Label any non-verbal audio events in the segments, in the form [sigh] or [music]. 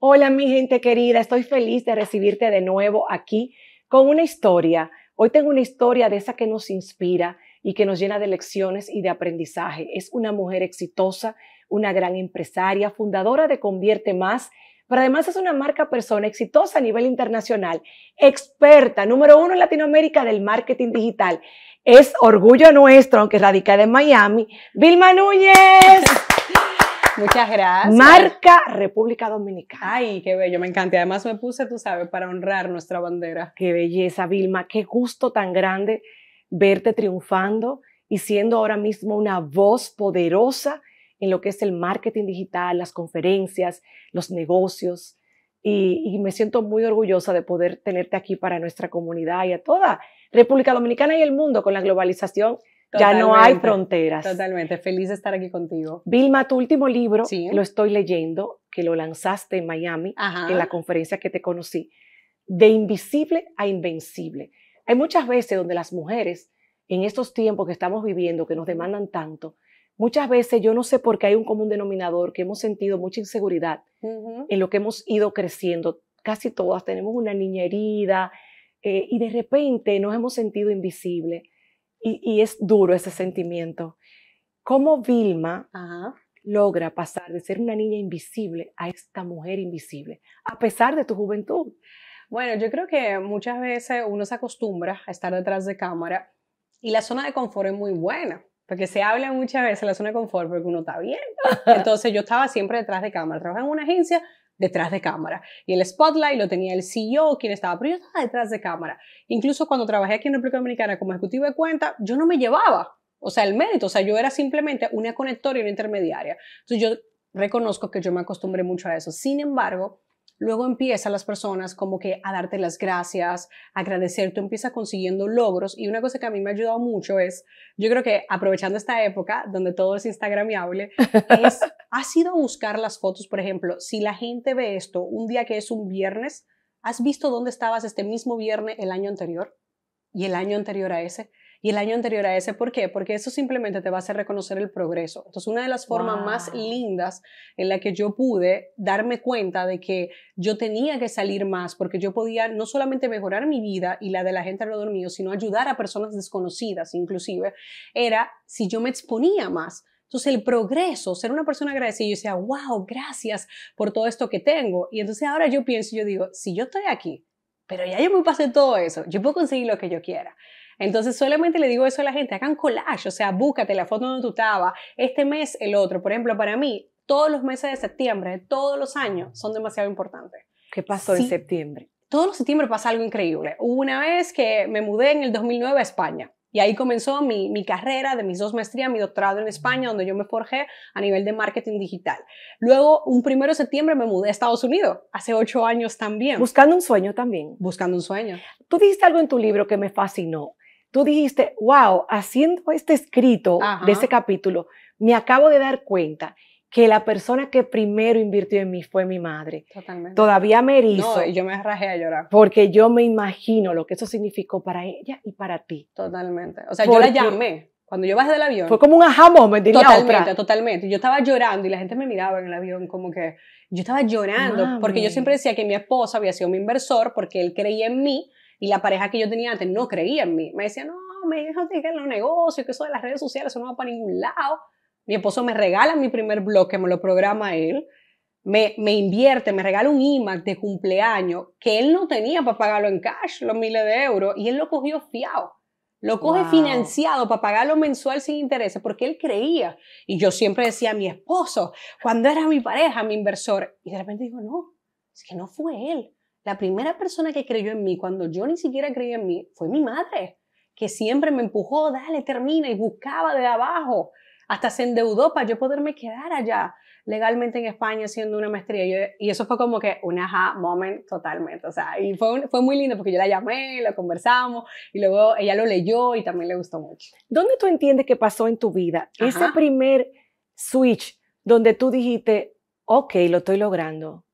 Hola mi gente querida, estoy feliz de recibirte de nuevo aquí con una historia. Hoy tengo una historia de esa que nos inspira y que nos llena de lecciones y de aprendizaje. Es una mujer exitosa, una gran empresaria, fundadora de Convierte Más, pero además es una marca persona exitosa a nivel internacional, experta, número uno en Latinoamérica del marketing digital. Es orgullo nuestro, aunque radica en Miami, Vilma Núñez. Muchas gracias. Marca República Dominicana. Ay, qué bello, me encanta. Además me puse, tú sabes, para honrar nuestra bandera. Qué belleza, Vilma. Qué gusto tan grande verte triunfando y siendo ahora mismo una voz poderosa en lo que es el marketing digital, las conferencias, los negocios. Y, y, me siento muy orgullosa de poder tenerte aquí para nuestra comunidad y a toda República Dominicana y el mundo con la globalización ya no hay fronteras. Totalmente, feliz de estar aquí contigo. Vilma, tu último libro lo estoy leyendo, que lo lanzaste en Miami, en la conferencia que te conocí, de invisible a invencible. Hay muchas veces donde las mujeres, en estos tiempos que estamos viviendo, que nos demandan tanto, muchas veces yo no sé por qué hay un común denominador que hemos sentido mucha inseguridad en lo que hemos ido creciendo. Casi todas tenemos una niña herida eh, y de repente nos hemos sentido invisible y, es duro ese sentimiento. ¿Cómo Vilma logra pasar de ser una niña invisible a esta mujer invisible, a pesar de tu juventud? Bueno, yo creo que muchas veces uno se acostumbra a estar detrás de cámara y la zona de confort es muy buena, porque se habla muchas veces la zona de confort porque uno está bien. [laughs] Entonces yo estaba siempre detrás de cámara, trabajaba en una agencia detrás de cámara. Y el spotlight lo tenía el CEO, quien estaba, pero yo estaba detrás de cámara. Incluso cuando trabajé aquí en República Dominicana como ejecutivo de cuenta, yo no me llevaba, o sea, el mérito, o sea, yo era simplemente una conectora y una intermediaria. Entonces yo reconozco que yo me acostumbré mucho a eso. Sin embargo, luego empiezan las personas como que a darte las gracias, agradecer, tú empiezas consiguiendo logros y una cosa que a mí me ha ayudado mucho es, yo creo que aprovechando esta época donde todo es instagramiable, [laughs] es, ha sido buscar las fotos, por ejemplo, si la gente ve esto un día que es un viernes, ¿has visto dónde estabas este mismo viernes el año anterior y el año anterior a ese? y el año anterior a ese. ¿Por qué? Porque eso simplemente te va a hacer reconocer el progreso. Entonces, una de las formas más lindas en la que yo pude darme cuenta de que yo tenía que salir más, porque yo podía no solamente mejorar mi vida y la de la gente alrededor mío, sino ayudar a personas desconocidas, inclusive, era si yo me exponía más. Entonces, el progreso, ser una persona agradecida, yo decía, wow, gracias por todo esto que tengo. Y entonces ahora yo pienso, yo digo, si yo estoy aquí, pero ya yo me pasé todo eso, yo puedo conseguir lo que yo quiera. Entonces solamente le digo eso a la gente, hagan collage, o sea, búscate la foto donde tú estabas, este mes el otro. Por ejemplo, para mí, todos los meses de septiembre, todos los años, son demasiado importantes. ¿Qué pasó en septiembre? Todos los septiembre pasa algo increíble. una vez que me mudé en el 2009 a España. Y ahí comenzó mi, mi, carrera de mis dos maestrías, mi doctorado en España, donde yo me forjé a nivel de marketing digital. Luego, un primero de septiembre me mudé a Estados Unidos, hace ocho años también. Buscando un sueño también. Buscando un sueño. Tú dijiste algo en tu libro que me fascinó tú dijiste, wow, haciendo este escrito de ese capítulo, me acabo de dar cuenta que la persona que primero invirtió en mí fue mi madre. Totalmente. Todavía me erizo. y yo me rajé a llorar. Porque yo me imagino lo que eso significó para ella y para ti. Totalmente. O sea, yo la llamé. Cuando yo bajé del avión. Fue como un ajá moment, diría Totalmente, totalmente. Yo estaba llorando y la gente me miraba en el avión como que yo estaba llorando porque yo siempre decía que mi esposa había sido mi inversor porque él creía en mí y la pareja que yo tenía antes no creía en mí. Me decía, no, me deja de dejar los negocios, que eso de las redes sociales, eso no va para ningún lado. Mi esposo me regala mi primer blog, que me lo programa él. Me, me invierte, me regala un imac de cumpleaños que él no tenía para pagarlo en cash, los miles de euros, y él lo cogió fiado. Lo coge financiado para pagarlo mensual sin intereses porque él creía. Y yo siempre decía a mi esposo, cuando era mi pareja, mi inversor, y de repente digo, no, es que no fue él. La primera persona que creyó en mí cuando yo ni siquiera creía en mí fue mi madre, que siempre me empujó, dale, termina y buscaba de abajo. Hasta se endeudó para yo poderme quedar allá legalmente en España haciendo una maestría. y eso fue como que un aha moment totalmente. O sea, y fue, muy lindo porque yo la llamé, la conversamos y luego ella lo leyó y también le gustó mucho. ¿Dónde tú entiendes que pasó en tu vida ese primer switch donde tú dijiste, ok, lo estoy logrando?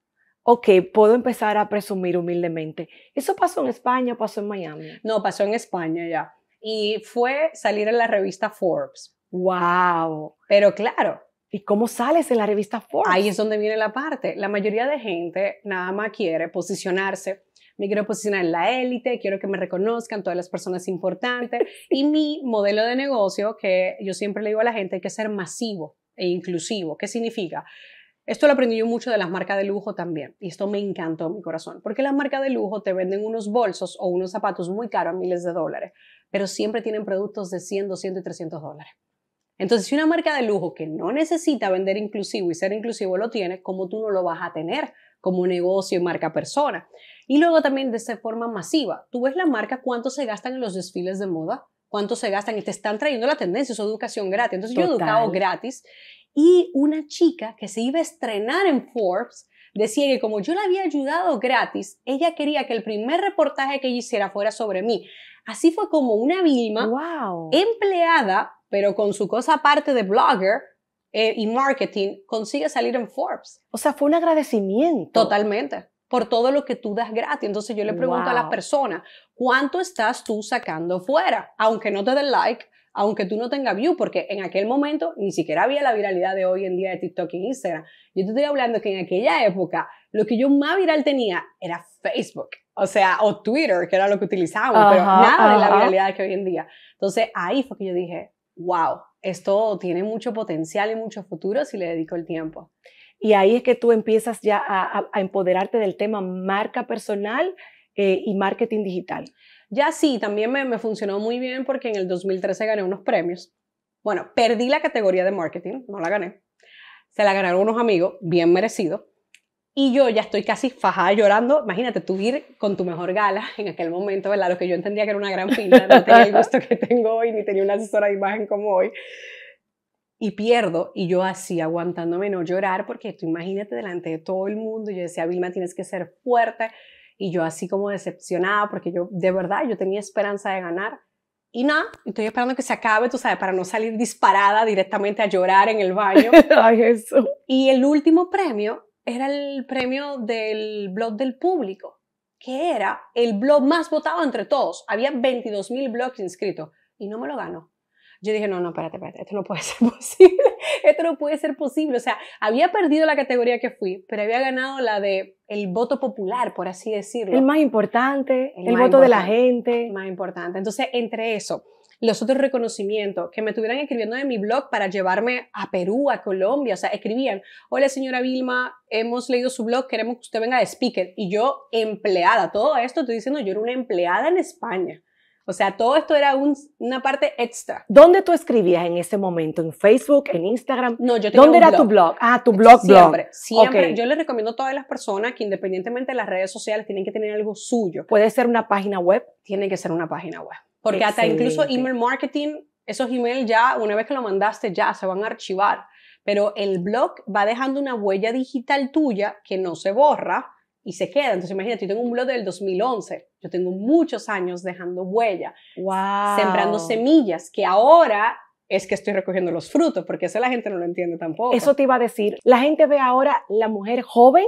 ok, puedo empezar a presumir humildemente. ¿Eso pasó en España o pasó en Miami? No, pasó en España ya. Y fue salir en la revista Forbes. ¡Wow! Pero claro. ¿Y cómo sales en la revista Forbes? Ahí es donde viene la parte. La mayoría de gente nada más quiere posicionarse. Me quiero posicionar en la élite, quiero que me reconozcan todas las personas importantes. [laughs] y mi modelo de negocio, que yo siempre le digo a la gente, hay que ser masivo e inclusivo. ¿Qué significa? Esto lo aprendí yo mucho de las marcas de lujo también, y esto me encantó mi corazón, porque las marcas de lujo te venden unos bolsos o unos zapatos muy caros a miles de dólares, pero siempre tienen productos de 100, 200 y 300 dólares. Entonces, si una marca de lujo que no necesita vender inclusivo y ser inclusivo lo tiene, ¿cómo tú no lo vas a tener como negocio y marca persona? Y luego también de esa forma masiva, tú ves la marca cuánto se gastan en los desfiles de moda, cuánto se gastan y te están trayendo la tendencia, su es educación gratis. Entonces yo educado gratis. Y una chica que se iba a estrenar en Forbes decía que como yo la había ayudado gratis, ella quería que el primer reportaje que hiciera fuera sobre mí. Así fue como una Vilma, empleada, pero con su cosa aparte de blogger, eh, y marketing consigue salir en Forbes. O sea, fue un agradecimiento. Totalmente por todo lo que tú das gratis. Entonces yo le pregunto a la persona, ¿cuánto estás tú sacando fuera? Aunque no te den like, aunque tú no tengas view, porque en aquel momento ni siquiera había la viralidad de hoy en día de TikTok y Instagram. Yo te estoy hablando que en aquella época lo que yo más viral tenía era Facebook, o sea, o Twitter, que era lo que utilizábamos, pero nada de la viralidad que hoy en día. Entonces ahí fue que yo dije, wow, esto tiene mucho potencial y mucho futuro si le dedico el tiempo. Y ahí es que tú empiezas ya a, empoderarte del tema marca personal eh, y marketing digital. Ya sí, también me, funcionó muy bien porque en el 2013 gané unos premios. Bueno, perdí la categoría de marketing, no la gané. Se la ganaron unos amigos, bien merecido. Y yo ya estoy casi fajada llorando. Imagínate tú ir con tu mejor gala en aquel momento, ¿verdad? Lo que yo entendía que era una gran fila, no tenía el gusto que tengo hoy, ni tenía una asesora de imagen como hoy y pierdo, y yo así aguantándome no llorar, porque tú imagínate delante de todo el mundo, yo decía, Vilma, tienes que ser fuerte, y yo así como decepcionada, porque yo de verdad, yo tenía esperanza de ganar, y nada, estoy esperando que se acabe, tú sabes, para no salir disparada directamente a llorar en el baño. [laughs] Y el último premio era el premio del blog del público, que era el blog más votado entre todos. Había 22 mil blogs inscritos y no me lo ganó yo dije, no, no, espérate, espérate, esto no puede [laughs] ser posible, esto no puede ser posible. O sea, había perdido la categoría que fui, pero había ganado la de el voto popular, por así decirlo. El más importante, el, voto de la gente. Más importante. Entonces, entre eso, los otros reconocimientos, que me estuvieran escribiendo en mi blog para llevarme a Perú, a Colombia, o sea, escribían, hola señora Vilma, hemos leído su blog, queremos que usted venga de speaker. Y yo, empleada, todo esto estoy diciendo, yo era una empleada en España. O sea, todo esto era una parte extra. ¿Dónde tú escribías en ese momento? ¿En Facebook? ¿En Instagram? No, yo tenía ¿Dónde era tu blog? Ah, tu blog, siempre, blog. Siempre. Yo les recomiendo a todas las personas que independientemente de las redes sociales tienen que tener algo suyo. ¿Puede ser una página web? Tiene que ser una página web. Porque hasta incluso email marketing, esos emails ya, una vez que lo mandaste, ya se van a archivar. Pero el blog va dejando una huella digital tuya que no se borra y se queda. Entonces, imagínate, yo tengo un blog del 2011, yo tengo muchos años dejando huella, wow. sembrando semillas, que ahora es que estoy recogiendo los frutos, porque eso la gente no lo entiende tampoco. Eso te iba a decir, la gente ve ahora la mujer joven,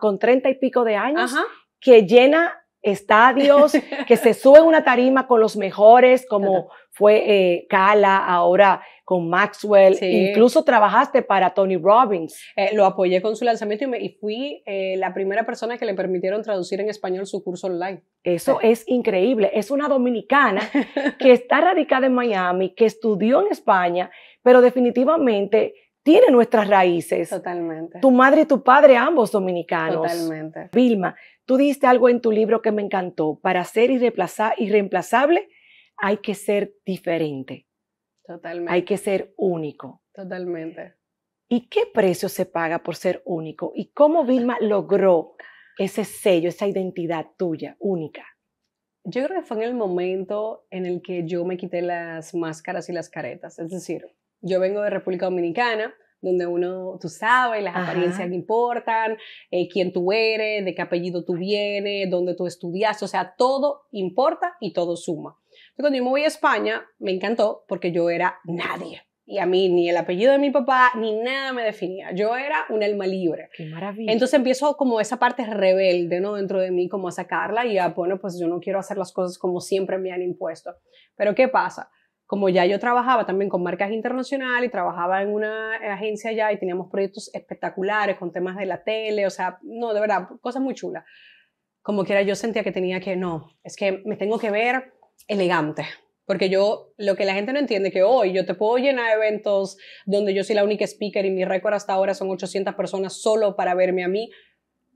con treinta y pico de años, que llena estadios, [laughs] que se sube a una tarima con los mejores, como fue eh, Cala, ahora con Maxwell, incluso trabajaste para Tony Robbins. Eh, lo apoyé con su lanzamiento y, fui eh, la primera persona que le permitieron traducir en español su curso online. Eso es increíble. Es una dominicana [laughs] que está radicada en Miami, que estudió en España, pero definitivamente tiene nuestras raíces. Totalmente. Tu madre y tu padre, ambos dominicanos. Totalmente. Vilma, tú diste algo en tu libro que me encantó. Para ser irreemplazable hay que ser diferente. Totalmente. Hay que ser único. Totalmente. ¿Y qué precio se paga por ser único? ¿Y cómo Vilma [laughs] logró ese sello, esa identidad tuya, única? Yo creo que fue en el momento en el que yo me quité las máscaras y las caretas. Es decir, yo vengo de República Dominicana, donde uno, tú sabes, las apariencias apariencias importan, eh, quién tú eres, de qué apellido tú vienes, dónde tú estudiaste, o sea, todo importa y todo suma cuando yo me voy a España, me encantó porque yo era nadie. Y a mí ni el apellido de mi papá ni nada me definía. Yo era un alma libre. Qué maravilla. Entonces empiezo como esa parte rebelde, ¿no? Dentro de mí, como a sacarla y a, bueno, pues yo no quiero hacer las cosas como siempre me han impuesto. Pero ¿qué pasa? como ya yo trabajaba también con marcas internacionales, y trabajaba en una agencia ya y teníamos proyectos espectaculares con temas de la tele, o sea, no, de verdad, cosas muy chulas. Como quiera, yo sentía que tenía que, no, es que me tengo que ver elegante. Porque yo, lo que la gente no entiende, que hoy yo te puedo llenar de eventos donde yo soy la única speaker y mi récord hasta ahora son 800 personas solo para verme a mí,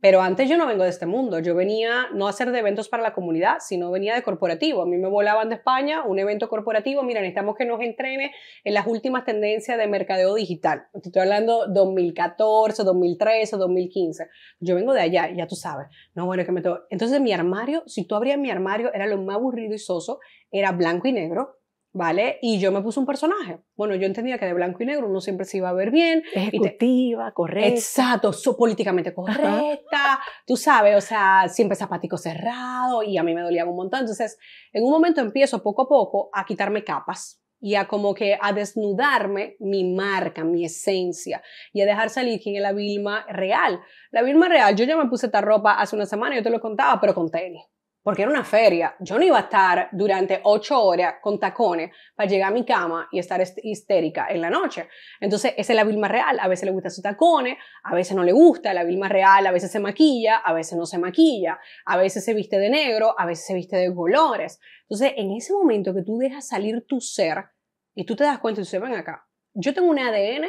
pero antes yo no vengo de este mundo, yo venía no a hacer de eventos para la comunidad, sino venía de corporativo. A mí me volaban de España un evento corporativo, mira, necesitamos que nos entrene en las últimas tendencias de mercadeo digital. Estoy hablando 2014, 2013, 2015. Yo vengo de allá, ya tú sabes. No, bueno, que me Entonces mi armario, si tú abrías mi armario, era lo más aburrido y soso, era blanco y negro, ¿vale? Y yo me puse un personaje. Bueno, yo entendía que de blanco y negro uno siempre se iba a ver bien. Ejecutiva, correcta. Exacto, soy políticamente correcta, tú sabes, o sea, siempre zapático cerrado y a mí me dolía un montón. Entonces, en un momento empiezo poco a poco a quitarme capas y a como que a desnudarme mi marca, mi esencia y a dejar salir quién es la Vilma real. La Vilma real, yo ya me puse esta ropa hace una semana, yo te lo contaba, pero con tenis porque era una feria. Yo no iba a estar durante ocho horas con tacones para llegar a mi cama y estar histérica en la noche. Entonces, esa es la Vilma real. A veces le gusta su tacones, a veces no le gusta. La Vilma real a veces se maquilla, a veces no se maquilla. A veces se viste de negro, a veces se viste de colores. Entonces, en ese momento que tú dejas salir tu ser y tú te das cuenta y dices, ven acá, yo tengo un ADN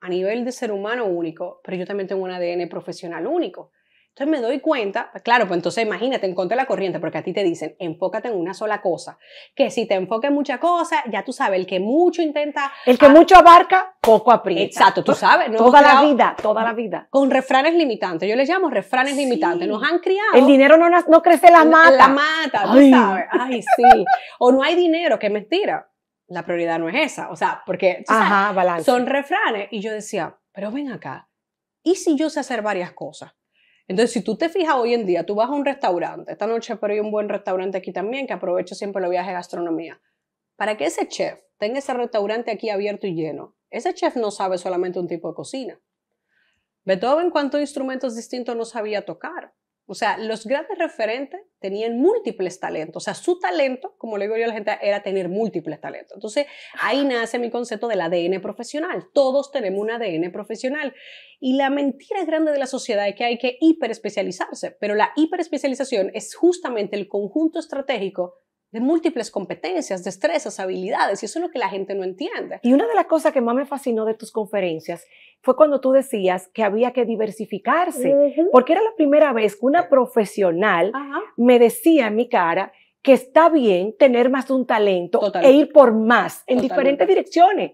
a nivel de ser humano único, pero yo también tengo un ADN profesional único. Entonces me doy cuenta, pues, claro, pues entonces imagínate, encontré la corriente, porque a ti te dicen, enfócate en una sola cosa, que si te enfocas en muchas cosas, ya tú sabes, el que mucho intenta... El que mucho abarca, poco aprieta. Exacto, tú sabes. [laughs] Toda la vida, toda la vida. Con refranes limitantes, yo les llamo refranes limitantes, nos han criado... El dinero no, no crece la mata. La mata, tú sabes. Ay, sí. O no hay dinero, que mentira. La prioridad no es esa, o sea, porque son refranes. Y yo decía, pero ven acá, ¿y si yo sé hacer varias cosas? Entonces, si tú te fijas hoy en día, tú vas a un restaurante, esta noche pero hay un buen restaurante aquí también, que aprovecho siempre los viajes de gastronomía. Para que ese chef tenga ese restaurante aquí abierto y lleno, ese chef no sabe solamente un tipo de cocina. Beethoven, ¿cuántos instrumentos distintos no sabía tocar? O sea, los grandes referentes tenían múltiples talentos. O sea, su talento, como le digo yo a la gente, era tener múltiples talentos. Entonces, ahí nace mi concepto del ADN profesional. Todos tenemos un ADN profesional. Y la mentira grande de la sociedad es que hay que hiperespecializarse, pero la hiperespecialización es justamente el conjunto estratégico de múltiples competencias, destrezas, habilidades, y eso es lo que la gente no entiende. Y una de las cosas que más me fascinó de tus conferencias fue cuando tú decías que había que diversificarse, porque era la primera vez que una profesional me decía en mi cara que está bien tener más de un talento e ir por más en diferentes direcciones,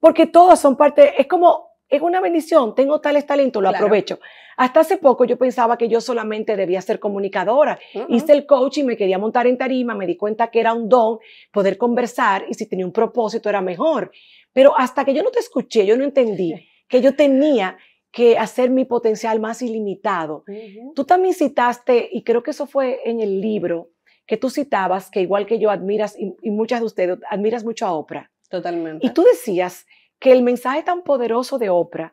porque todos son parte, es como es una bendición, tengo tales talentos, lo aprovecho. Hasta hace poco yo pensaba que yo solamente debía ser comunicadora. Hice el coaching, me quería montar en tarima, me di cuenta que era un don poder conversar y si tenía un propósito era mejor. Pero hasta que yo no te escuché, yo no entendí [laughs] que yo tenía que hacer mi potencial más ilimitado. Mm-hmm. Tú también citaste, y creo que eso fue en el libro, que tú citabas, que igual que yo admiras, y muchas de ustedes, admiras mucho a Oprah. Totalmente. Y tú decías que el mensaje tan poderoso de Oprah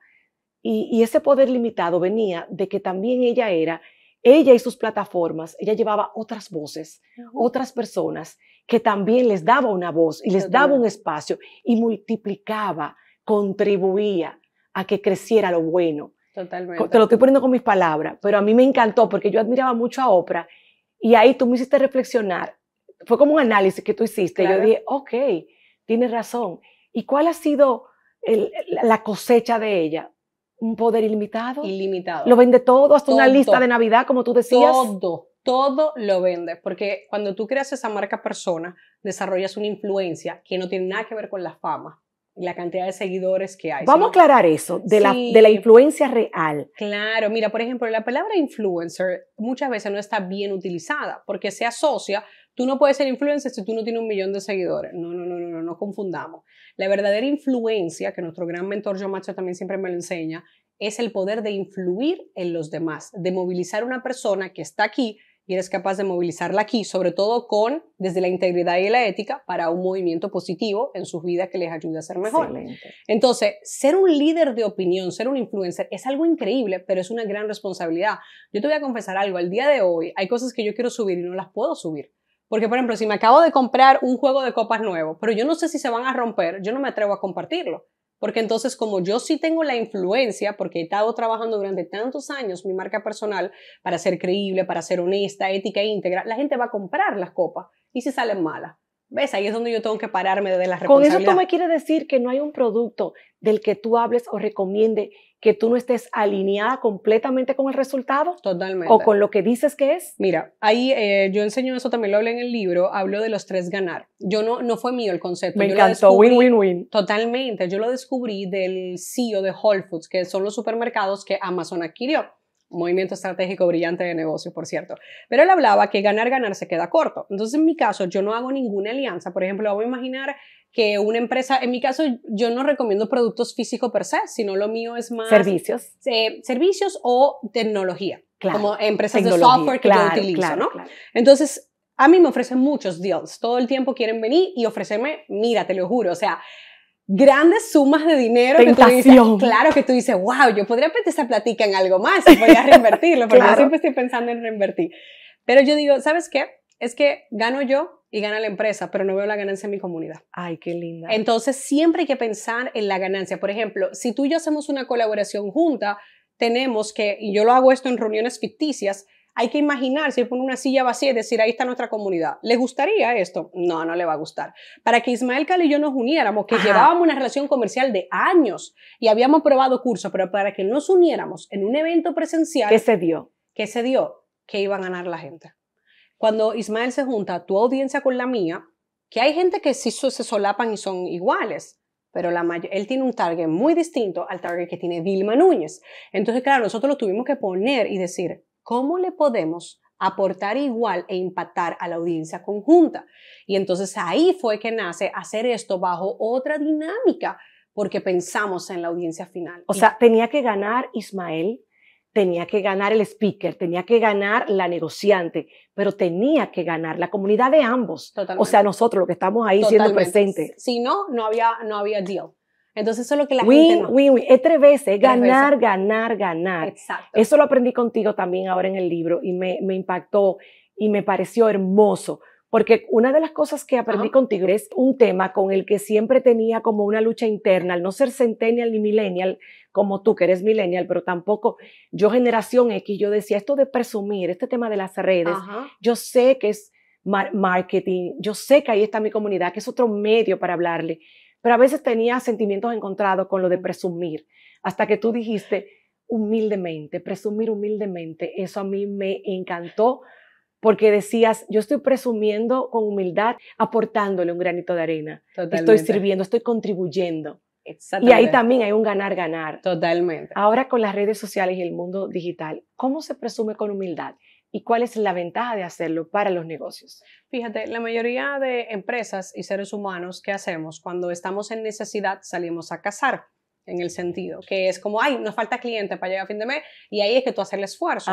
y, ese poder limitado venía de que también ella era, ella y sus plataformas, ella llevaba otras voces, otras personas que también les daba una voz y les daba un espacio y multiplicaba, contribuía a que creciera lo bueno. Totalmente. Te lo estoy poniendo con mis palabras, pero a mí me encantó porque yo admiraba mucho a Oprah y ahí tú me hiciste reflexionar. Fue como un análisis que tú hiciste. yo dije, ok, tienes razón. ¿Y cuál ha sido la cosecha de ella. Un poder ilimitado. Ilimitado. Lo vende todo, hasta una lista de Navidad, como tú decías. Todo, todo lo vende. Porque cuando tú creas esa marca persona, desarrollas una influencia que no tiene nada que ver con la fama y la cantidad de seguidores que hay. Vamos a aclarar eso, de, la, de la influencia real. Claro, mira, por ejemplo, la palabra influencer muchas veces no está bien utilizada porque se asocia Tú no puedes ser influencer si tú no tienes un millón de seguidores. No, no, no, no, no, no confundamos. La verdadera influencia, que nuestro gran mentor Yo Macho también siempre me lo enseña, es el poder de influir en los demás, de movilizar a una persona que está aquí y eres capaz de movilizarla aquí, sobre todo con, desde la integridad y la ética, para un movimiento positivo en su vida que les ayude a ser mejor. Entonces, ser un líder de opinión, ser un influencer, es algo increíble, pero es una gran responsabilidad. Yo te voy a confesar algo, al día de hoy hay cosas que yo quiero subir y no las puedo subir porque, por ejemplo, si me acabo de comprar un juego de copas nuevo, pero yo no sé si se van a romper, yo no me atrevo a compartirlo. Porque entonces, como yo sí tengo la influencia, porque he estado trabajando durante tantos años mi marca personal para ser creíble, para ser honesta, ética e íntegra, la gente va a comprar las copas y si salen malas. ¿Ves? Ahí es donde yo tengo que pararme de las responsabilidades. Con eso tú me quieres decir que no hay un producto del que tú hables o recomiende que tú no estés alineada completamente con el resultado. Totalmente. O con lo que dices que es. Mira, ahí eh, yo enseño eso, también lo hablé en el libro, hablo de los tres ganar. Yo no, no fue mío el concepto. Me encantó, win, win, win. Totalmente, yo lo descubrí del CEO de Whole Foods, que son los supermercados que Amazon adquirió movimiento estratégico brillante de negocio, por cierto. Pero él hablaba que ganar, ganar se queda corto. Entonces, en mi caso, yo no hago ninguna alianza. Por ejemplo, voy a imaginar que una empresa, en mi caso, yo no recomiendo productos físicos per se, sino lo mío es más... Servicios. servicios o tecnología. Claro, como empresas de software que yo utilizo, claro, ¿no? Entonces, a mí me ofrecen muchos deals. Todo el tiempo quieren venir y ofrecerme, mira, te lo juro, o sea, grandes sumas de dinero Tentación. que tú dices, claro, que tú dices, wow, yo podría meter esa platica en algo más, a reinvertirlo, porque yo siempre estoy pensando en reinvertir. Pero yo digo, ¿sabes qué? Es que gano yo y gana la empresa, pero no veo la ganancia en mi comunidad. Ay, qué linda. Entonces, siempre hay que pensar en la ganancia. Por ejemplo, si tú y yo hacemos una colaboración junta, tenemos que, y yo lo hago esto en reuniones ficticias, hay que imaginar, si pone una silla vacía y decir, ahí está nuestra comunidad. ¿Le gustaría esto? No, no le va a gustar. Para que Ismael Cali y yo nos uniéramos, que llevábamos una relación comercial de años y habíamos probado cursos, pero para que nos uniéramos en un evento presencial. ¿Qué se dio? ¿Qué se dio? Que iba a ganar la gente. Cuando Ismael se junta a tu audiencia con la mía, que hay gente que sí se solapan y son iguales, pero él tiene un target muy distinto al target que tiene Vilma Núñez. Entonces, claro, nosotros lo tuvimos que poner y decir, ¿Cómo le podemos aportar igual e impactar a la audiencia conjunta? Y entonces ahí fue que nace hacer esto bajo otra dinámica, porque pensamos en la audiencia final. O sea, tenía que ganar Ismael, tenía que ganar el speaker, tenía que ganar la negociante, pero tenía que ganar la comunidad de ambos. O sea, nosotros lo que estamos ahí siendo presentes. Si no, no había, no había deal. Entonces eso es lo que la gente no. es tres veces, ganar, ganar, ganar. Eso lo aprendí contigo también ahora en el libro y me, impactó y me pareció hermoso. Porque una de las cosas que aprendí contigo es un tema con el que siempre tenía como una lucha interna, al no ser centennial ni millennial, como tú que eres millennial, pero tampoco yo generación X, yo decía, esto de presumir, este tema de las redes, yo sé que es marketing, yo sé que ahí está mi comunidad, que es otro medio para hablarle, pero a veces tenía sentimientos encontrados con lo de presumir, hasta que tú dijiste humildemente, presumir humildemente, eso a mí me encantó porque decías, yo estoy presumiendo con humildad, aportándole un granito de arena, estoy sirviendo, estoy contribuyendo. Y ahí también hay un ganar-ganar. Totalmente. Ahora con las redes sociales y el mundo digital, ¿cómo se presume con humildad? ¿Y cuál es la ventaja de hacerlo para los negocios? Fíjate, la mayoría de empresas y seres humanos que hacemos cuando estamos en necesidad salimos a cazar en el sentido, que es como, ay, nos falta cliente para llegar a fin de mes, y ahí es que tú haces el esfuerzo.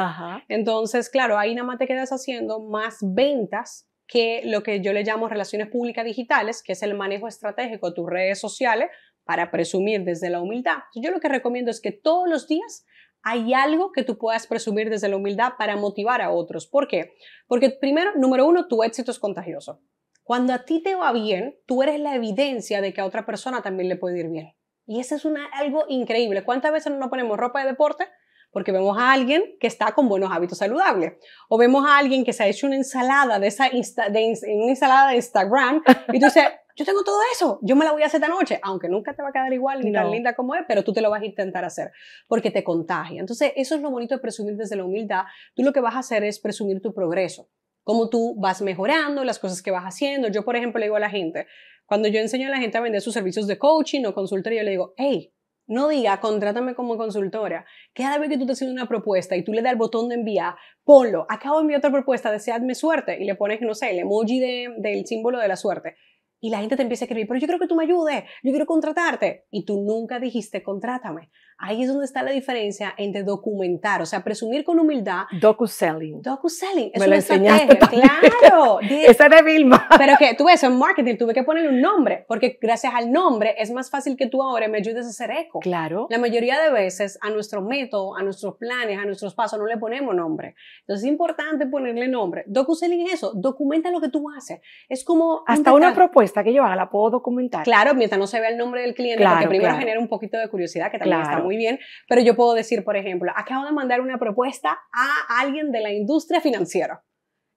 Entonces, claro, ahí nada más te quedas haciendo más ventas que lo que yo le llamo relaciones públicas digitales, que es el manejo estratégico de tus redes sociales para presumir desde la humildad. Yo lo que recomiendo es que todos los días hay algo que tú puedas presumir desde la humildad para motivar a otros. ¿Por qué? Porque primero, número uno, tu éxito es contagioso. Cuando a ti te va bien, tú eres la evidencia de que a otra persona también le puede ir bien. Y eso es una, algo increíble. ¿Cuántas veces no nos ponemos ropa de deporte porque vemos a alguien que está con buenos hábitos saludables o vemos a alguien que se ha hecho una ensalada de esa de, ensalada de Instagram y tú dices, [laughs] yo tengo todo eso, yo me la voy a hacer esta noche, aunque nunca te va a quedar igual ni tan linda como es, pero tú te lo vas a intentar hacer porque te contagia. Entonces, eso es lo bonito de presumir desde la humildad. Tú lo que vas a hacer es presumir tu progreso cómo tú vas mejorando, las cosas que vas haciendo. Yo, por ejemplo, le digo a la gente, cuando yo enseño a la gente a vender sus servicios de coaching o consultoría, yo le digo, hey, no diga, contrátame como consultora. Cada vez que tú te haces una propuesta y tú le das el botón de enviar, ponlo, acabo de enviar otra propuesta, deseadme suerte, y le pones, no sé, el emoji del símbolo de la suerte. Y la gente te empieza a escribir, pero yo creo que tú me ayudes, yo quiero contratarte. Y tú nunca dijiste, contrátame. Ahí es donde está la diferencia entre documentar, o sea, presumir con humildad. Docu-selling. Docu-selling. Es Me una estrategia, claro. [laughs] Esa de Vilma. Pero que tú ves, en marketing tuve que poner un nombre, porque gracias al nombre es más fácil que tú ahora me ayudes a hacer eco. Claro. La mayoría de veces a nuestro método, a nuestros planes, a nuestros pasos no le ponemos nombre. Entonces es importante ponerle nombre. Docu-selling es eso, documenta lo que tú haces. Es como... Hasta una propuesta que yo haga la puedo documentar. Claro, mientras no se ve el nombre del cliente, claro, porque primero genera un poquito de curiosidad que también está muy muy bien, pero yo puedo decir, por ejemplo, acabo de mandar una propuesta a alguien de la industria financiera.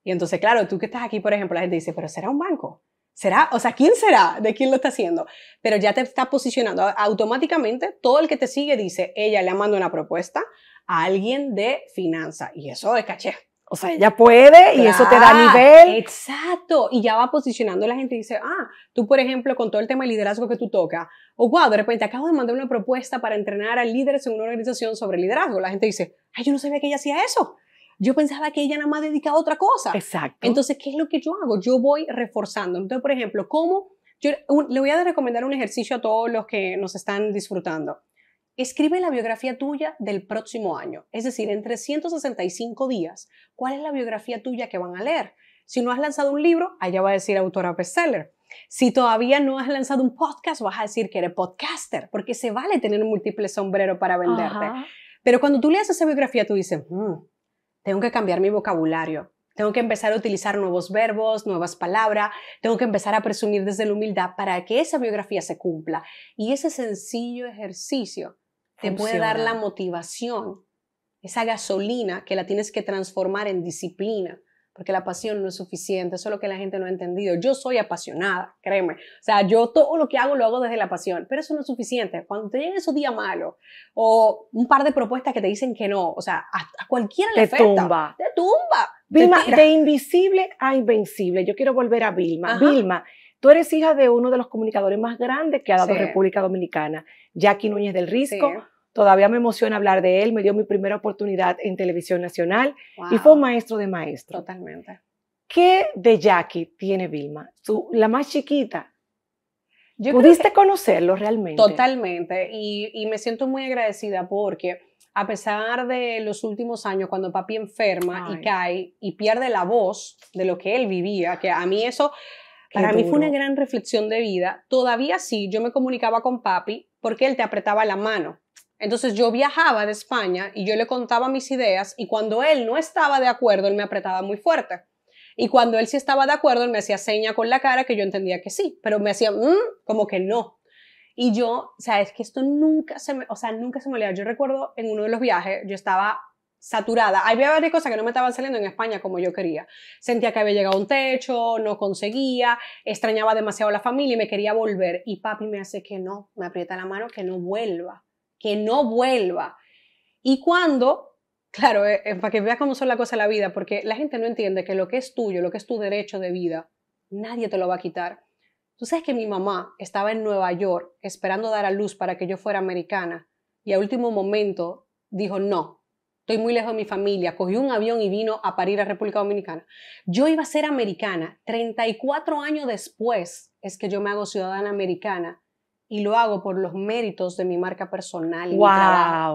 Y entonces, claro, tú que estás aquí, por ejemplo, la gente dice, pero será un banco. ¿Será? O sea, ¿quién será? ¿De quién lo está haciendo? Pero ya te está posicionando. Automáticamente todo el que te sigue dice, ella le mando una propuesta a alguien de finanza. Y eso es caché. O sea, ella puede y eso te da nivel. Exacto. Y ya va posicionando la gente y dice, ah, tú, por ejemplo, con todo el tema de liderazgo que tú tocas, o wow, de repente acabo de mandar una propuesta para entrenar a líderes en una organización sobre liderazgo. La gente dice, ay, yo no sabía que ella hacía eso. Yo pensaba que ella nada más dedicaba a otra cosa. Exacto. Entonces, ¿qué es lo que yo hago? Yo voy reforzando. Entonces, por ejemplo, ¿cómo? Yo le voy a recomendar un ejercicio a todos los que nos están disfrutando. Escribe la biografía tuya del próximo año, es decir, en 365 días, ¿cuál es la biografía tuya que van a leer? Si no has lanzado un libro, allá va a decir autora bestseller. Si todavía no has lanzado un podcast, vas a decir que eres podcaster, porque se vale tener un múltiple sombrero para venderte. Pero cuando tú lees esa biografía, tú dices, mm, tengo que cambiar mi vocabulario, tengo que empezar a utilizar nuevos verbos, nuevas palabras, tengo que empezar a presumir desde la humildad para que esa biografía se cumpla. Y ese sencillo ejercicio te puede dar la motivación, esa gasolina que la tienes que transformar en disciplina, porque la pasión no es suficiente, eso es lo que la gente no ha entendido. Yo soy apasionada, créeme. O sea, yo todo lo que hago lo hago desde la pasión, pero eso no es suficiente. Cuando te llegan esos días malos o un par de propuestas que te dicen que no, o sea, a, cualquiera le te tumba. Te tumba. Vilma, de invisible a invencible. Yo quiero volver a Vilma. Vilma, tú eres hija de uno de los comunicadores más grandes que ha dado República Dominicana, Jackie Núñez del Risco. Todavía me emociona hablar de él. Me dio mi primera oportunidad en televisión nacional y fue un maestro de maestro. Totalmente. ¿Qué de Jackie tiene Vilma? Tú, la más chiquita. ¿Pudiste conocerlo realmente? Totalmente. Y, me siento muy agradecida porque a pesar de los últimos años, cuando papi enferma y cae y pierde la voz de lo que él vivía, que a mí eso, para mí fue una gran reflexión de vida, todavía sí, yo me comunicaba con papi porque él te apretaba la mano. Entonces yo viajaba de España y yo le contaba mis ideas y cuando él no estaba de acuerdo, él me apretaba muy fuerte. Y cuando él sí estaba de acuerdo, él me hacía seña con la cara que yo entendía que sí, pero me hacía mm", como que no. Y yo, o sea, es que esto nunca se me, o sea, nunca se me olvidaba. Yo recuerdo en uno de los viajes, yo estaba saturada. Había varias cosas que no me estaban saliendo en España como yo quería. Sentía que había llegado a un techo, no conseguía, extrañaba demasiado a la familia y me quería volver. Y papi me hace que no, me aprieta la mano, que no vuelva que no vuelva. Y cuando, claro, eh, eh, para que veas cómo son las cosas en la vida, porque la gente no entiende que lo que es tuyo, lo que es tu derecho de vida, nadie te lo va a quitar. Tú sabes que mi mamá estaba en Nueva York esperando dar a luz para que yo fuera americana y a último momento dijo, no, estoy muy lejos de mi familia, cogí un avión y vino a parir a República Dominicana. Yo iba a ser americana, 34 años después es que yo me hago ciudadana americana y lo hago por los méritos de mi marca personal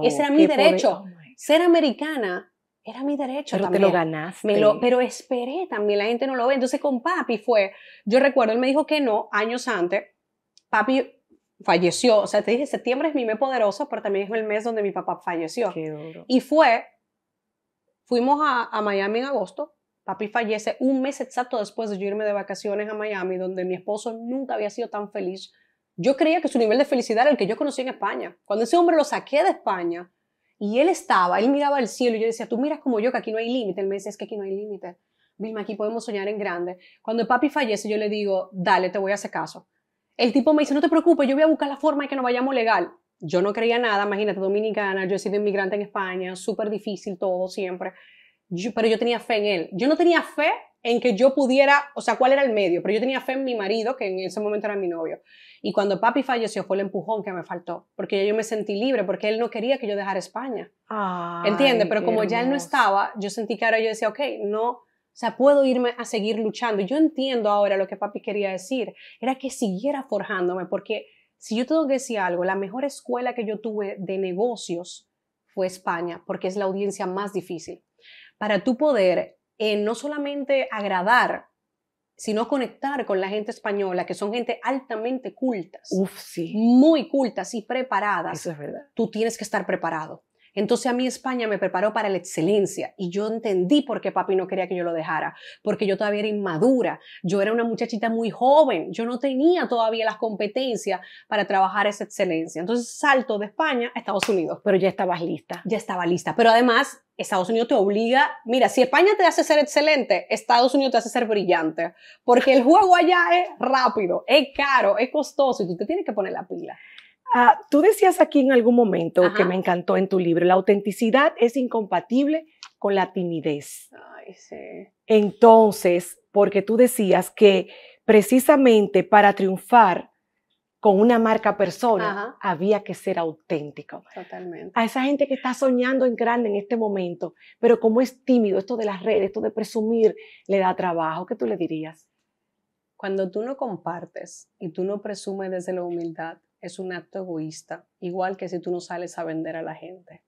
Ese era mi derecho. Oh Ser americana era mi derecho pero Te lo ganaste. pero esperé también, la gente no lo ve. Entonces con papi fue, yo recuerdo, él me dijo que no años antes. Papi falleció, o sea, te dije, septiembre es mi mes poderoso, pero también es el mes donde mi papá falleció. Y fue, fuimos a, a Miami en agosto, Papi fallece un mes exacto después de yo irme de vacaciones a Miami, donde mi esposo nunca había sido tan feliz yo creía que su nivel de felicidad era el que yo conocía en España. Cuando ese hombre lo saqué de España y él estaba, él miraba al cielo y yo decía, tú miras como yo, que aquí no hay límite. Él me decía, es que aquí no hay límite. Vilma, aquí podemos soñar en grande. Cuando el papi fallece, yo le digo, dale, te voy a hacer caso. El tipo me dice, no te preocupes, yo voy a buscar la forma de que nos vayamos legal. Yo no creía nada, imagínate, dominicana, yo he sido inmigrante en España, súper difícil todo siempre. pero yo tenía fe en él. Yo no tenía fe en que yo pudiera, o sea, cuál era el medio, pero yo tenía fe en mi marido, que en ese momento era mi novio. Y cuando papi falleció fue el empujón que me faltó, porque yo me sentí libre, porque él no quería que yo dejara España. ¿entiendes? ¿Entiende? Pero como ya él no estaba, yo sentí que ahora yo decía, ok, no, o sea, puedo irme a seguir luchando. Yo entiendo ahora lo que papi quería decir. Era que siguiera forjándome, porque si yo tengo que decir algo, la mejor escuela que yo tuve de negocios fue España, porque es la audiencia más difícil. Para tú poder eh, no solamente agradar sino conectar con la gente española, que son gente altamente cultas. Muy cultas y preparadas. Eso es verdad. Tú tienes que estar preparado. Entonces a mí España me preparó para la excelencia y yo entendí por qué papi no quería que yo lo dejara, porque yo todavía era inmadura, yo era una muchachita muy joven, yo no tenía todavía las competencias para trabajar esa excelencia. Entonces salto de España a Estados Unidos. Pero ya estabas lista. Ya estaba lista, pero además Estados Unidos te obliga, mira, si España te hace ser excelente, Estados Unidos te hace ser brillante, porque el juego allá es rápido, es caro, es costoso y tú te tienes que poner la pila. Ah, tú decías aquí en algún momento que me encantó en tu libro, la autenticidad es incompatible con la timidez. Ay, sí. Entonces, porque tú decías que precisamente para triunfar con una marca persona había que ser auténtico. Totalmente. A esa gente que está soñando en grande en este momento, pero como es tímido, esto de las redes, esto de presumir, le da trabajo, ¿qué tú le dirías? Cuando tú no compartes y tú no presumes desde la humildad, es un acto egoísta, igual que si tú no sales a vender a la gente.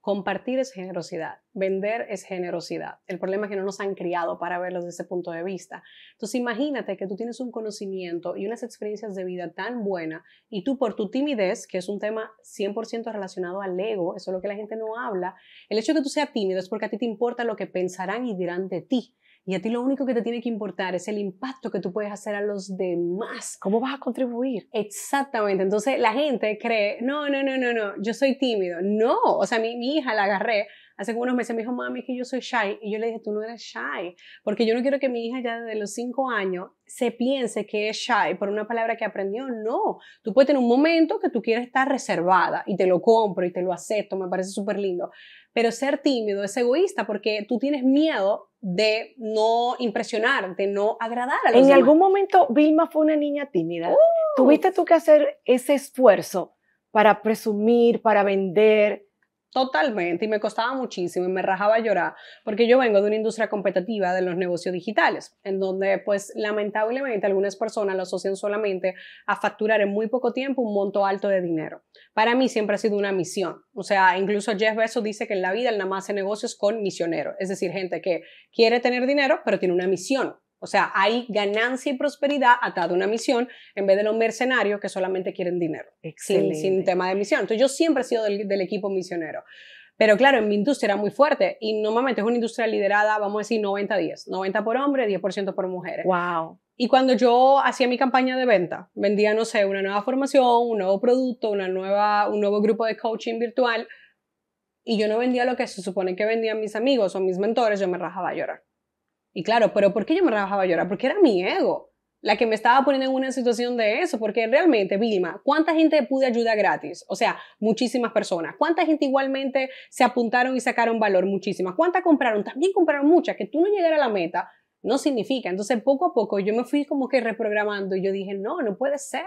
Compartir es generosidad, vender es generosidad. El problema es que no nos han criado para verlos desde ese punto de vista. Entonces imagínate que tú tienes un conocimiento y unas experiencias de vida tan buena y tú por tu timidez, que es un tema 100% relacionado al ego, eso es lo que la gente no habla, el hecho de que tú seas tímido es porque a ti te importa lo que pensarán y dirán de ti. Y a ti lo único que te tiene que importar es el impacto que tú puedes hacer a los demás. ¿Cómo vas a contribuir? Exactamente. Entonces la gente cree, no, no, no, no, no, yo soy tímido. No, o sea, mi, mi hija la agarré hace unos meses me dijo, mami, que yo soy shy. Y yo le dije, tú no eres shy, porque yo no quiero que mi hija ya desde los cinco años se piense que es shy por una palabra que aprendió. No, tú puedes tener un momento que tú quieres estar reservada y te lo compro y te lo acepto, me parece súper lindo. Pero ser tímido es egoísta porque tú tienes miedo de no impresionar, de no agradar a los En algún momento Vilma fue una niña tímida. Uh. Tuviste tú que hacer ese esfuerzo para presumir, para vender, Totalmente, y me costaba muchísimo y me rajaba a llorar, porque yo vengo de una industria competitiva de los negocios digitales, en donde pues lamentablemente algunas personas lo asocian solamente a facturar en muy poco tiempo un monto alto de dinero. Para mí siempre ha sido una misión, o sea, incluso Jeff Bezos dice que en la vida él nada más hace negocios con misioneros, es decir, gente que quiere tener dinero pero tiene una misión, o sea, hay ganancia y prosperidad atada a una misión en vez de los mercenarios que solamente quieren dinero, sin, sin, tema de misión. Entonces yo siempre he sido del, equipo misionero. Pero claro, en mi industria era muy fuerte y normalmente es una industria liderada, vamos a decir, 90-10, 90 por hombre, 10% por mujeres. Wow. Y cuando yo hacía mi campaña de venta, vendía, no sé, una nueva formación, un nuevo producto, una nueva, un nuevo grupo de coaching virtual, y yo no vendía lo que se supone que vendían mis amigos o mis mentores, yo me rajaba a llorar. Y claro, pero ¿por qué yo me rebajaba a llorar? Porque era mi ego la que me estaba poniendo en una situación de eso, porque realmente, Vilma, ¿cuánta gente pude ayudar gratis? O sea, muchísimas personas. ¿Cuánta gente igualmente se apuntaron y sacaron valor? Muchísimas. ¿Cuánta compraron? También compraron muchas. Que tú no llegara a la meta no significa. Entonces, poco a poco yo me fui como que reprogramando y yo dije, no, no puede ser.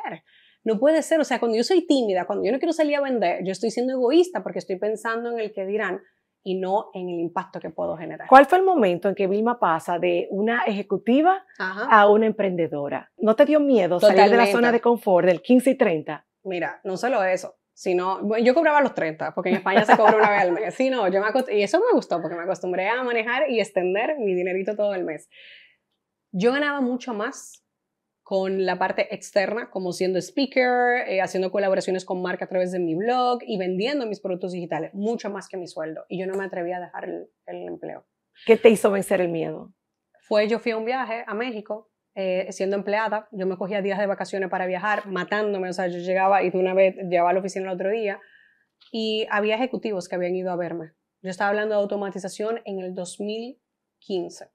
No puede ser. O sea, cuando yo soy tímida, cuando yo no quiero salir a vender, yo estoy siendo egoísta porque estoy pensando en el que dirán, y no en el impacto que puedo generar. ¿Cuál fue el momento en que Vilma pasa de una ejecutiva a una emprendedora? ¿No te dio miedo salir de la zona de confort del 15 y 30? Mira, no solo eso, sino yo cobraba los 30, porque en España se cobra una vez al mes. Sí, no, yo y eso me gustó porque me acostumbré a manejar y extender mi dinerito todo el mes. Yo ganaba mucho más con la parte externa, como siendo speaker, eh, haciendo colaboraciones con marca a través de mi blog y vendiendo mis productos digitales, mucho más que mi sueldo. Y yo no me atrevía a dejar el, empleo. ¿Qué te hizo vencer el miedo? Fue, yo fui a un viaje a México, eh, siendo empleada, yo me cogía días de vacaciones para viajar, matándome, o sea, yo llegaba y de una vez llegaba a la oficina el otro día y había ejecutivos que habían ido a verme. Yo estaba hablando de automatización en el 2015, o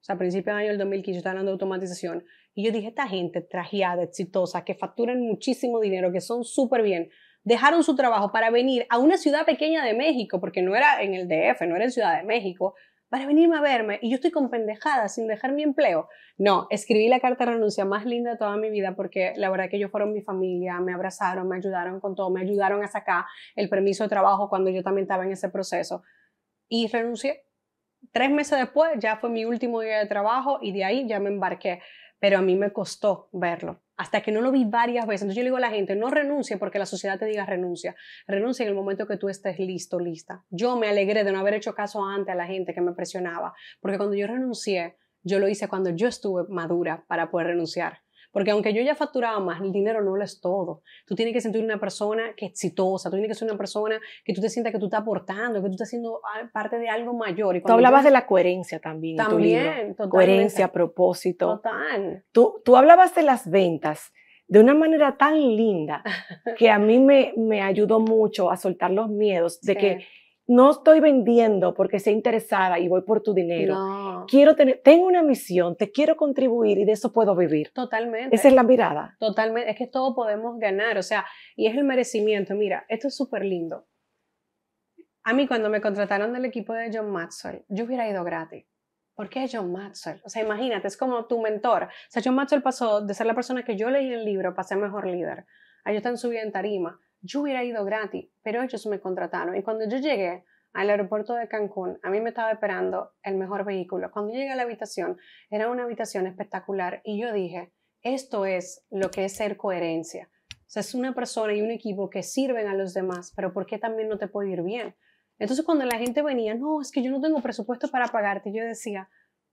sea, a principios del año del 2015 yo estaba hablando de automatización y yo dije, esta gente trajeada, exitosa, que facturan muchísimo dinero, que son súper bien, dejaron su trabajo para venir a una ciudad pequeña de México, porque no era en el DF, no era en Ciudad de México, para venirme a verme y yo estoy con pendejada sin dejar mi empleo. No, escribí la carta de renuncia más linda de toda mi vida porque la verdad que ellos fueron mi familia, me abrazaron, me ayudaron con todo, me ayudaron a sacar el permiso de trabajo cuando yo también estaba en ese proceso. Y renuncié. Tres meses después ya fue mi último día de trabajo y de ahí ya me embarqué pero a mí me costó verlo hasta que no lo vi varias veces. Entonces yo le digo a la gente, no renuncie porque la sociedad te diga renuncia. Renuncia en el momento que tú estés listo, lista. Yo me alegré de no haber hecho caso antes a la gente que me presionaba, porque cuando yo renuncié, yo lo hice cuando yo estuve madura para poder renunciar. Porque aunque yo ya facturaba más, el dinero no lo es todo. Tú tienes que sentir una persona que es exitosa, tú tienes que ser una persona que tú te sientas que tú estás aportando, que tú estás siendo parte de algo mayor. Y tú hablabas de la coherencia también. También, total. Coherencia, propósito. Total. Tú, tú hablabas de las ventas de una manera tan linda [laughs] que a mí me, me ayudó mucho a soltar los miedos de que no estoy vendiendo porque sea interesada y voy por tu dinero. No. Quiero tener, tengo una misión, te quiero contribuir y de eso puedo vivir. Totalmente. Esa es la mirada. Totalmente. Es que todo podemos ganar, o sea, y es el merecimiento. Mira, esto es súper lindo. A mí cuando me contrataron del equipo de John Maxwell, yo hubiera ido gratis. ¿Por qué John Maxwell? O sea, imagínate, es como tu mentor. O sea, John Maxwell pasó de ser la persona que yo leí en el libro para ser mejor líder. Ahí está en en tarima yo hubiera ido gratis, pero ellos me contrataron. Y cuando yo llegué al aeropuerto de Cancún, a mí me estaba esperando el mejor vehículo. Cuando llegué a la habitación, era una habitación espectacular y yo dije, esto es lo que es ser coherencia. O sea, es una persona y un equipo que sirven a los demás, pero ¿por qué también no te puede ir bien? Entonces cuando la gente venía, no, es que yo no tengo presupuesto para pagarte, yo decía,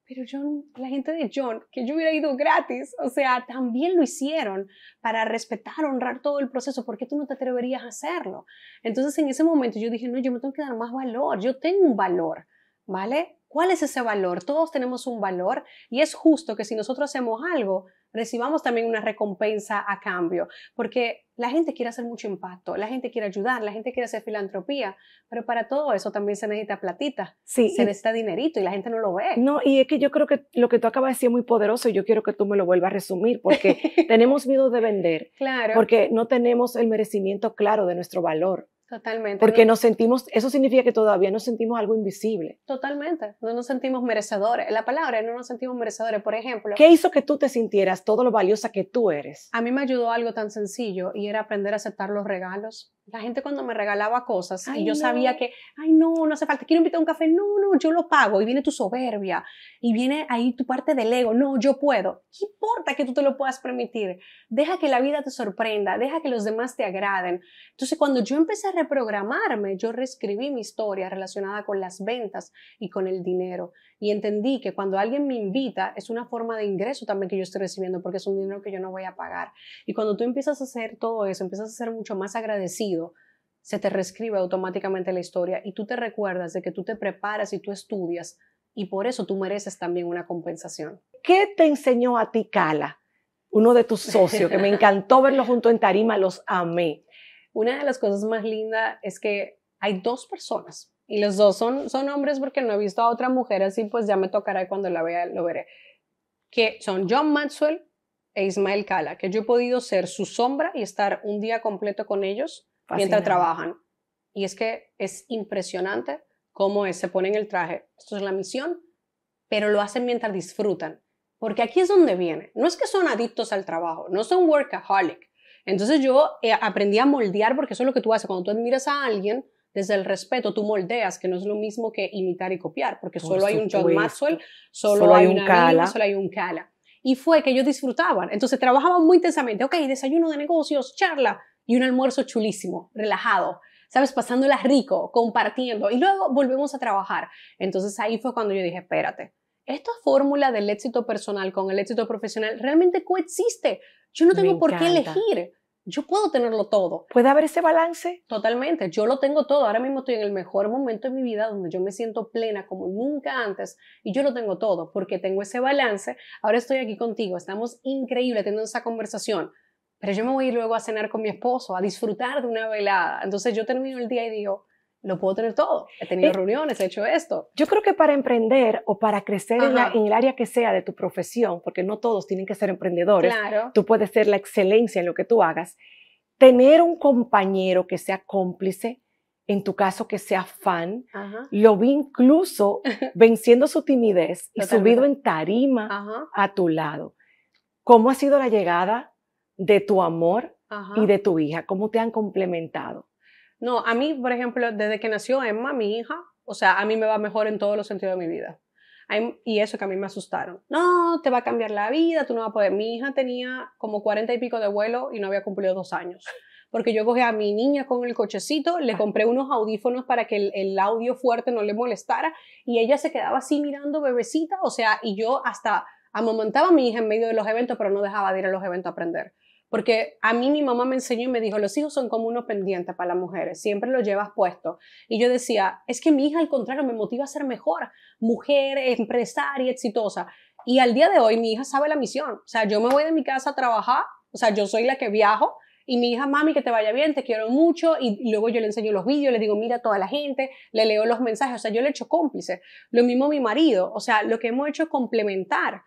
pero John, la gente de John, que yo hubiera ido gratis, o sea, también lo hicieron para respetar, honrar todo el proceso, ¿por qué tú no te atreverías a hacerlo? Entonces en ese momento yo dije, no, yo me tengo que dar más valor, yo tengo un valor, ¿vale? ¿Cuál es ese valor? Todos tenemos un valor y es justo que si nosotros hacemos algo, recibamos también una recompensa a cambio, porque la gente quiere hacer mucho impacto, la gente quiere ayudar, la gente quiere hacer filantropía, pero para todo eso también se necesita platita, se necesita dinerito y la gente no lo ve. No, y es que yo creo que lo que tú acabas de decir es muy poderoso y yo quiero que tú me lo vuelvas a resumir, porque [laughs] tenemos miedo de vender, porque no tenemos el merecimiento claro de nuestro valor. Totalmente. Porque nos sentimos, eso significa que todavía nos sentimos algo invisible. Totalmente, no nos sentimos merecedores. La palabra, no nos sentimos merecedores, por ejemplo. ¿Qué hizo que tú te sintieras todo lo valiosa que tú eres? A mí me ayudó algo tan sencillo y era aprender a aceptar los regalos la gente cuando me regalaba cosas y yo sabía que, ay, no, no hace falta, quiero invitar un café, no, no, yo lo pago. Y viene tu soberbia y viene ahí tu parte del ego, no, yo puedo. ¿Qué importa que tú te lo puedas permitir? Deja que la vida te sorprenda, deja que los demás te agraden. Entonces, cuando yo empecé a reprogramarme, yo reescribí mi historia relacionada con las ventas y con el dinero y entendí que cuando alguien me invita es una forma de ingreso también que yo estoy recibiendo porque es un dinero que yo no voy a pagar. Y cuando tú empiezas a hacer todo eso, empiezas a ser mucho más agradecido, se te reescribe automáticamente la historia y tú te recuerdas de que tú te preparas y tú estudias y por eso tú mereces también una compensación. ¿Qué te enseñó a ti, Cala? Uno de tus socios, que me [laughs] encantó verlo junto en Tarima, los amé. Una de las cosas más lindas es que hay dos personas y los dos son, son hombres porque no he visto a otra mujer así, pues ya me tocará cuando la vea, lo veré. Que son John Maxwell e Ismael Cala, que yo he podido ser su sombra y estar un día completo con ellos mientras trabajan. Y es que es impresionante cómo es, se ponen el traje. Esto es la misión, pero lo hacen mientras disfrutan. Porque aquí es donde viene. No es que son adictos al trabajo, no son workaholic. Entonces yo eh, aprendí a moldear, porque eso es lo que tú haces. Cuando tú admiras a alguien, desde el respeto, tú moldeas, que no es lo mismo que imitar y copiar, porque solo hay un John Maxwell, solo, hay, un kala solo hay un Cala. Y fue que ellos disfrutaban. Entonces trabajaban muy intensamente. Ok, desayuno de negocios, charla y un almuerzo chulísimo, relajado. ¿sabes? Pasándola rico, compartiendo y luego volvemos a trabajar. Entonces ahí fue cuando yo dije, espérate, esta fórmula del éxito personal con el éxito profesional realmente coexiste. Yo no tengo por qué elegir yo puedo tenerlo todo. ¿Puede haber ese balance? Totalmente, yo lo tengo todo. Ahora mismo estoy en el mejor momento de mi vida donde yo me siento plena como nunca antes y yo lo tengo todo porque tengo ese balance. Ahora estoy aquí contigo, estamos increíble teniendo esa conversación pero yo me voy luego a cenar con mi esposo, a disfrutar de una velada. Entonces yo termino el día y digo, no puedo tener todo. He tenido reuniones, he hecho esto. Yo creo que para emprender o para crecer en, el área que sea de tu profesión, porque no todos tienen que ser emprendedores, tú puedes ser la excelencia en lo que tú hagas, tener un compañero que sea cómplice, en tu caso que sea fan, lo vi incluso [laughs] venciendo su timidez y subido en tarima a tu lado. ¿Cómo ha sido la llegada de tu amor y de tu hija? ¿Cómo te han complementado? No, a mí, por ejemplo, desde que nació Emma, mi hija, o sea, a mí me va mejor en todos los sentidos de mi vida. Y eso que a mí me asustaron. No, te va a cambiar la vida, tú no vas a poder. Mi hija tenía como cuarenta y pico de vuelo y no había cumplido dos años. Porque yo cogí a mi niña con el cochecito, le compré unos audífonos para que el, audio fuerte no le molestara y ella se quedaba así mirando bebecita, o sea, y yo hasta amamantaba a mi hija en medio de los eventos, pero no dejaba de ir a los eventos a aprender. Porque a mí mi mamá me enseñó y me dijo, los hijos son como unos pendientes para las mujeres, siempre los llevas puesto. Y yo decía, es que mi hija al contrario me motiva a ser mejor, mujer, empresaria, exitosa. Y al día de hoy mi hija sabe la misión. O sea, yo me voy de mi casa a trabajar, o sea, yo soy la que viajo, y mi hija, mami, que te vaya bien, te quiero mucho, y luego yo le enseño los vídeos, le digo, mira a toda la gente, le leo los mensajes, o sea, yo le echo cómplice. Lo mismo mi marido, o sea, lo que hemos hecho es complementar,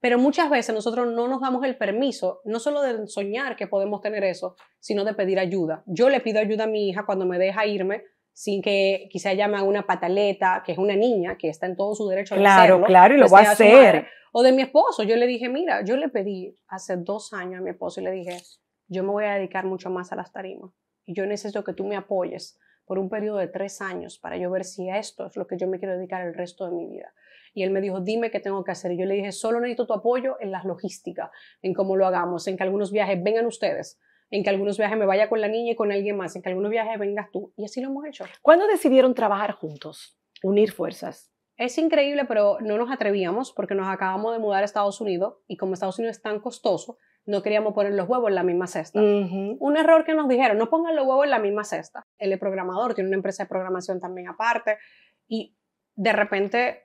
pero muchas veces nosotros no nos damos el permiso, no solo de soñar que podemos tener eso, sino de pedir ayuda. Yo le pido ayuda a mi hija cuando me deja irme sin que quizá llame a una pataleta, que es una niña, que está en todo su derecho a hacerlo. Claro, claro, y lo pues va a hacer. O de mi esposo, yo le dije, mira, yo le pedí hace dos años a mi esposo y le dije, yo me voy a dedicar mucho más a las tarimas. Y yo necesito que tú me apoyes por un periodo de tres años para yo ver si esto es lo que yo me quiero dedicar el resto de mi vida y él me dijo, dime qué tengo que hacer. Y yo le dije, solo necesito tu apoyo en las logísticas, en cómo lo hagamos, en que algunos viajes vengan ustedes, en que algunos viajes me vaya con la niña y con alguien más, en que algunos viajes vengas tú. Y así lo hemos hecho. ¿Cuándo decidieron trabajar juntos, unir fuerzas? Es increíble, pero no nos atrevíamos porque nos acabamos de mudar a Estados Unidos y como Estados Unidos es tan costoso, no queríamos poner los huevos en la misma cesta. Un error que nos dijeron, no pongan los huevos en la misma cesta. Él es programador, tiene una empresa de programación también aparte y de repente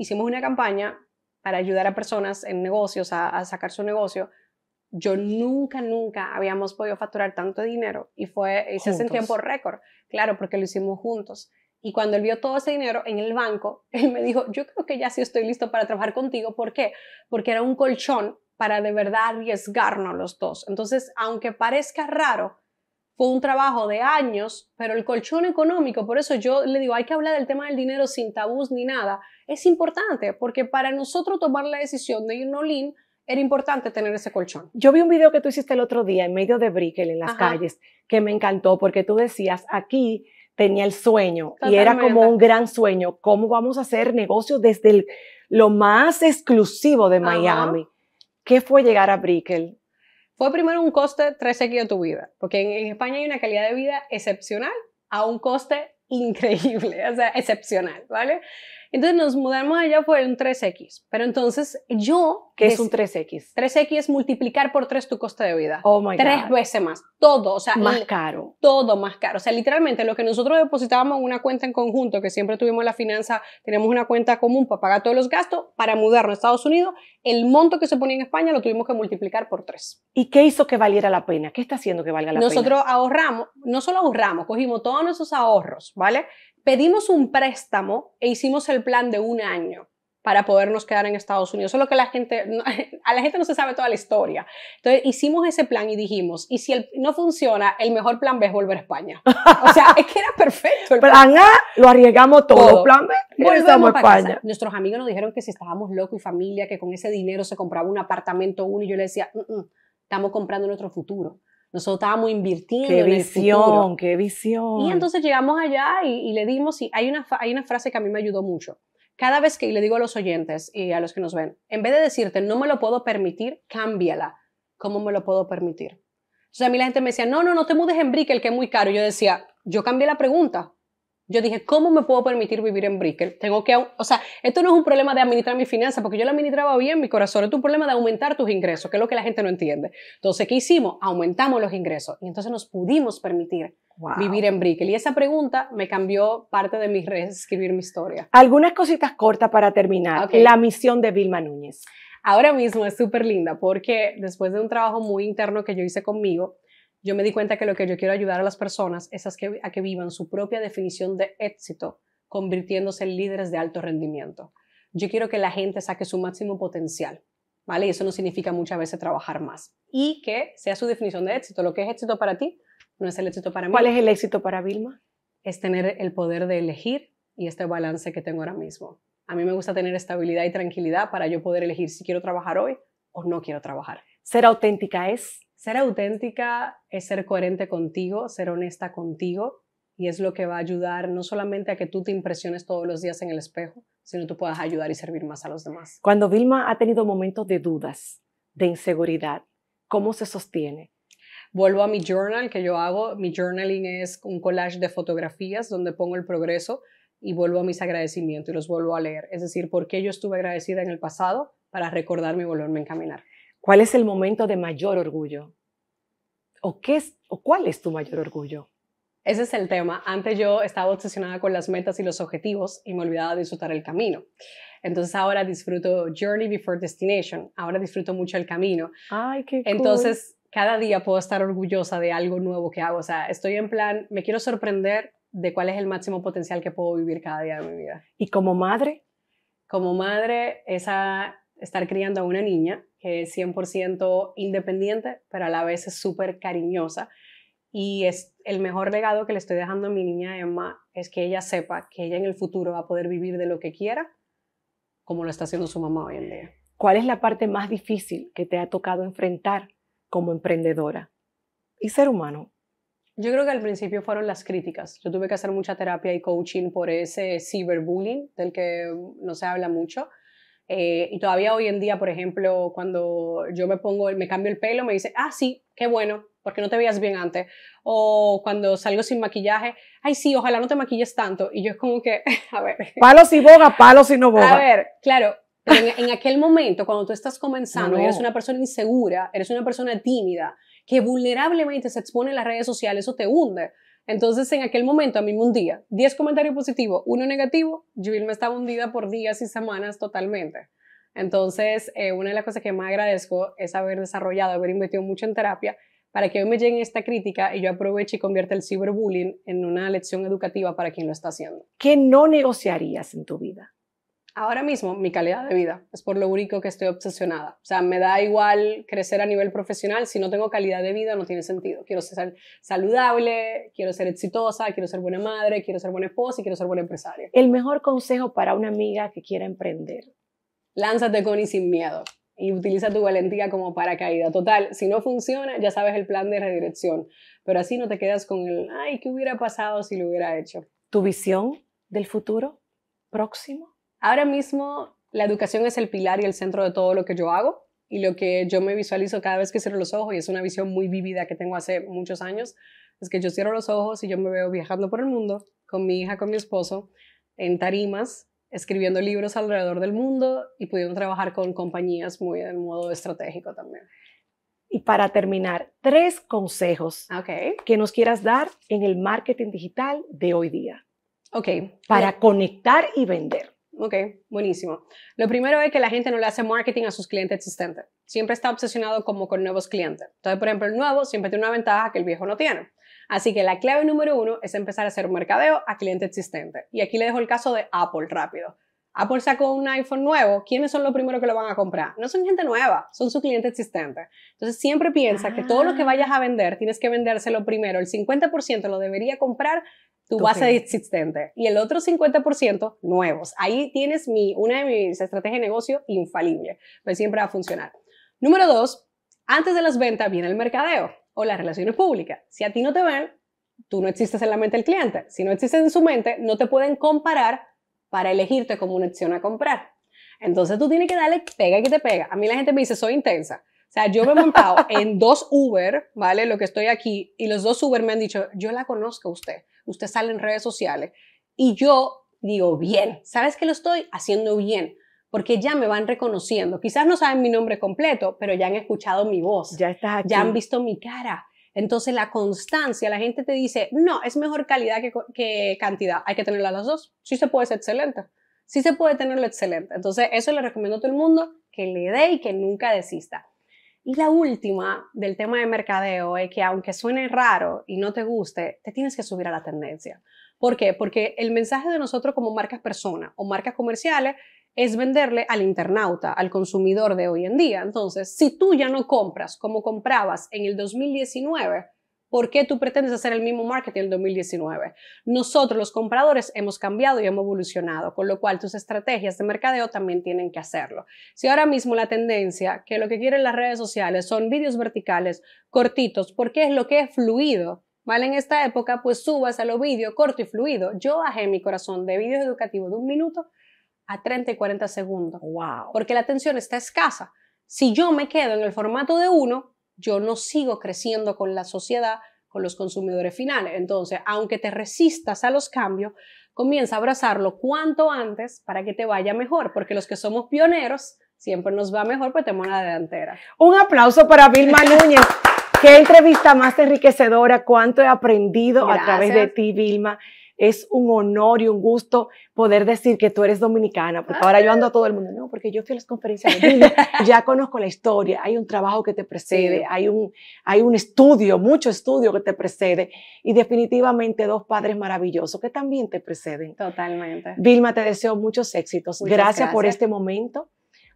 hicimos una campaña para ayudar a personas en negocios a, sacar su negocio. Yo nunca, nunca habíamos podido facturar tanto dinero y fue, y se en tiempo récord, claro, porque lo hicimos juntos. Y cuando él vio todo ese dinero en el banco, [laughs] él me dijo, yo creo que ya sí estoy listo para trabajar contigo. ¿Por qué? Porque era un colchón para de verdad arriesgarnos los dos. Entonces, aunque parezca raro, fue un trabajo de años, pero el colchón económico, por eso yo le digo, hay que hablar del tema del dinero sin tabús ni nada, es importante, porque para nosotros tomar la decisión de irnos lean, era importante tener ese colchón. Yo vi un video que tú hiciste el otro día en medio de Brickell en las calles, que me encantó, porque tú decías, aquí tenía el sueño y era como un gran sueño, ¿cómo vamos a hacer negocio desde lo más exclusivo de Miami? ¿Qué fue llegar a Brickell? Fue primero un coste 3X de tu vida, porque en, en España hay una calidad de vida excepcional a un coste increíble, [laughs] o sea, excepcional, ¿vale? Entonces nos mudamos allá fue un 3X. Pero entonces yo... ¿Qué es un 3X? 3X es multiplicar por 3 tu coste de vida. Oh my Tres veces más. Todo, o sea... Más caro. Todo más caro. O sea, literalmente lo que nosotros depositábamos en una cuenta en conjunto, que siempre tuvimos la finanza, tenemos una cuenta común para pagar todos los gastos, para mudarnos a Estados Unidos, el monto que se ponía en España lo tuvimos que multiplicar por 3. ¿Y qué hizo que valiera la pena? ¿Qué está haciendo que valga la pena? Nosotros ahorramos, no solo ahorramos, cogimos todos nuestros ahorros, ¿vale? pedimos un préstamo e hicimos el plan de un año para podernos quedar en Estados Unidos. Solo que la gente, [laughs] a la gente no se sabe toda la historia. Entonces hicimos ese plan y dijimos, y si no funciona, el mejor plan B es volver a España. O sea, es que era perfecto. El [laughs] plan A, lo arriesgamos todo. Plan B, volvemos a España. Nuestros amigos nos dijeron que si estábamos locos y familia, que con ese dinero se compraba un apartamento uno, y yo le decía, mm, mm, estamos comprando nuestro futuro. Nosotros estábamos invirtiendo qué visión, ¡Qué visión! Y entonces llegamos allá y, le dimos, y hay una, hay una frase que a mí me ayudó mucho. Cada vez que le digo a los oyentes y a los que nos ven, en vez de decirte no me lo puedo permitir, cámbiala. ¿Cómo me lo puedo permitir? Entonces a mí la gente me decía, no, no, no te mudes en Brickel, que es muy caro. Yo decía, yo cambié la pregunta. Yo dije, ¿cómo me puedo permitir vivir en Brickell? Tengo que, o sea, esto no es un problema de administrar mis finanzas, porque yo la administraba bien, mi corazón, es un problema de aumentar tus ingresos, que es lo que la gente no entiende. Entonces, ¿qué hicimos? Aumentamos los ingresos y entonces nos pudimos permitir vivir en Brickell. Y esa pregunta me cambió parte de mi reescribir mi historia. Algunas cositas cortas para terminar. La misión de Vilma Núñez. Ahora mismo es súper linda porque después de un trabajo muy interno que yo hice conmigo, yo me di cuenta que lo que yo quiero ayudar a las personas es a que, vivan su propia definición de éxito, convirtiéndose en líderes de alto rendimiento. Yo quiero que la gente saque su máximo potencial, ¿vale? Y eso no significa muchas veces trabajar más. Y que sea su definición de éxito. Lo que es éxito para ti no es el éxito para mí. ¿Cuál es el éxito para Vilma? Es tener el poder de elegir y este balance que tengo ahora mismo. A mí me gusta tener estabilidad y tranquilidad para yo poder elegir si quiero trabajar hoy o no quiero trabajar. Ser auténtica es ser auténtica es ser coherente contigo, ser honesta contigo y es lo que va a ayudar no solamente a que tú te impresiones todos los días en el espejo, sino tú puedas ayudar y servir más a los demás. Cuando Vilma ha tenido momentos de dudas, de inseguridad, ¿cómo se sostiene? Vuelvo a mi journal que yo hago. Mi journaling es un collage de fotografías donde pongo el progreso y vuelvo a mis agradecimientos y los vuelvo a leer. Es decir, por qué yo estuve agradecida en el pasado para recordarme y volverme a encaminar. ¿Cuál es el momento de mayor orgullo? ¿O, qué es, o cuál es tu mayor orgullo? Ese es el tema. Antes yo estaba obsesionada con las metas y los objetivos y me olvidaba de disfrutar el camino. Entonces ahora disfruto Journey Before Destination. Ahora disfruto mucho el camino. Ay, qué cool. Entonces cada día puedo estar orgullosa de algo nuevo que hago. O sea, estoy en plan, me quiero sorprender de cuál es el máximo potencial que puedo vivir cada día de mi vida. ¿Y como madre? Como madre, esa estar criando a una niña que es 100% independiente, pero a la vez es súper cariñosa. Y es el mejor legado que le estoy dejando a mi niña Emma es que ella sepa que ella en el futuro va a poder vivir de lo que quiera, como lo está haciendo su mamá hoy en día. ¿Cuál es la parte más difícil que te ha tocado enfrentar como emprendedora y ser humano? Yo creo que al principio fueron las críticas. Yo tuve que hacer mucha terapia y coaching por ese cyberbullying del que no se habla mucho eh, y todavía hoy en día, por ejemplo, cuando yo me pongo, me cambio el pelo, me dice, ah, sí, qué bueno, porque no te veías bien antes. O cuando salgo sin maquillaje, ay, sí, ojalá no te maquilles tanto. Y yo es como que, [laughs] a ver. Palo si boga, palos y no boga. A ver, claro, en, aquel momento, cuando tú estás comenzando, eres una persona insegura, eres una persona tímida, que vulnerablemente se expone en las redes sociales, eso te hunde. Entonces, en aquel momento a mí me hundía 10 comentarios positivos, uno negativo, yo me estaba hundida por días y semanas totalmente. Entonces, eh, una de las cosas que más agradezco es haber desarrollado, haber invertido mucho en terapia para que hoy me llegue esta crítica y yo aproveche y convierta el ciberbullying en una lección educativa para quien lo está haciendo. ¿Qué no negociarías en tu vida? ahora mismo mi calidad de vida es por lo único que estoy obsesionada. O sea, me da igual crecer a nivel profesional, si no tengo calidad de vida no tiene sentido. Quiero ser saludable, quiero ser exitosa, quiero ser buena madre, quiero ser buena esposa y quiero ser buena empresaria. El mejor consejo para una amiga que quiera emprender. Lánzate con y sin miedo y utiliza tu valentía como paracaída. Total, si no funciona, ya sabes el plan de redirección, pero así no te quedas con el, ay, ¿qué hubiera pasado si lo hubiera hecho? ¿Tu visión del futuro próximo? Ahora mismo la educación es el pilar y el centro de todo lo que yo hago y lo que yo me visualizo cada vez que cierro los ojos, y es una visión muy vivida que tengo hace muchos años, es que yo cierro los ojos y yo me veo viajando por el mundo con mi hija, con mi esposo, en tarimas, escribiendo libros alrededor del mundo y pudiendo trabajar con compañías muy de modo estratégico también. Y para terminar, tres consejos que nos quieras dar en el marketing digital de hoy día. Ok. Para conectar y vender. Ok, buenísimo. Lo primero es que la gente no le hace marketing a sus clientes existentes. Siempre está obsesionado como con nuevos clientes. Entonces, por ejemplo, el nuevo siempre tiene una ventaja que el viejo no tiene. Así que la clave número uno es empezar a hacer un mercadeo a clientes existentes. Y aquí le dejo el caso de Apple rápido. Apple sacó un iPhone nuevo, ¿quiénes son los primeros que lo van a comprar? No son gente nueva, son sus clientes existentes. Entonces siempre piensa que todo lo que ah. vayas a vender tienes que vendérselo primero. El 50% lo debería comprar tu base existente. Y el otro 50% nuevos. Ahí tienes mi, una de mis estrategias de negocio infalible, pues siempre va a funcionar. Número dos, antes de las ventas viene el mercadeo o las relaciones públicas. Si a ti no te ven, tú no existes en la mente del cliente. Si no existes en su mente, no te pueden comparar para elegirte como una opción a comprar. Entonces tú tienes que darle pega que te pega. A mí la gente me dice, soy intensa. O sea, yo me he montado en dos Uber, ¿vale? Lo que estoy aquí, y los dos Uber me han dicho, yo la conozco a usted, usted sale en redes sociales. Y yo digo, bien, ¿sabes que lo estoy haciendo bien? Porque ya me van reconociendo. Quizás no saben mi nombre completo, pero ya han escuchado mi voz. Ya estás aquí. Ya han visto mi cara. Entonces, la constancia, la gente te dice, no, es mejor calidad que, cantidad. Hay que tenerla las dos. Sí se puede ser excelente. Sí se puede tenerlo excelente. Entonces, eso le recomiendo a todo el mundo que le dé y que nunca desista. Y la última del tema de mercadeo es que aunque suene raro y no te guste, te tienes que subir a la tendencia. ¿Por qué? Porque el mensaje de nosotros como marcas personas o marcas comerciales es venderle al internauta, al consumidor de hoy en día. Entonces, si tú ya no compras como comprabas en el 2019, ¿Por qué tú pretendes hacer el mismo marketing en 2019? Nosotros, los compradores, hemos cambiado y hemos evolucionado, con lo cual tus estrategias de mercadeo también tienen que hacerlo. Si ahora mismo la tendencia que lo que quieren las redes sociales son vídeos verticales, cortitos, porque es lo que es fluido, ¿vale? En esta época, pues subas a los vídeos corto y fluido. Yo bajé mi corazón de vídeos educativos de un minuto a 30 y 40 segundos. ¡Wow! Porque la atención está escasa. Si yo me quedo en el formato de uno, yo no sigo creciendo con la sociedad, con los consumidores finales. Entonces, aunque te resistas a los cambios, comienza a abrazarlo cuanto antes para que te vaya mejor, porque los que somos pioneros siempre nos va mejor, pues tenemos la delantera. Un aplauso para Vilma [laughs] Núñez. Qué entrevista más enriquecedora, cuánto he aprendido a través de ti, Vilma es un honor y un gusto poder decir que tú eres dominicana, porque ahora yo ando a todo el mundo, no, porque yo fui a las conferencias de [laughs] ya conozco la historia, hay un trabajo que te precede, hay, un, hay un estudio, mucho estudio que te precede, y definitivamente dos padres maravillosos que también te preceden. Totalmente. Vilma, te deseo muchos éxitos. gracias por este momento.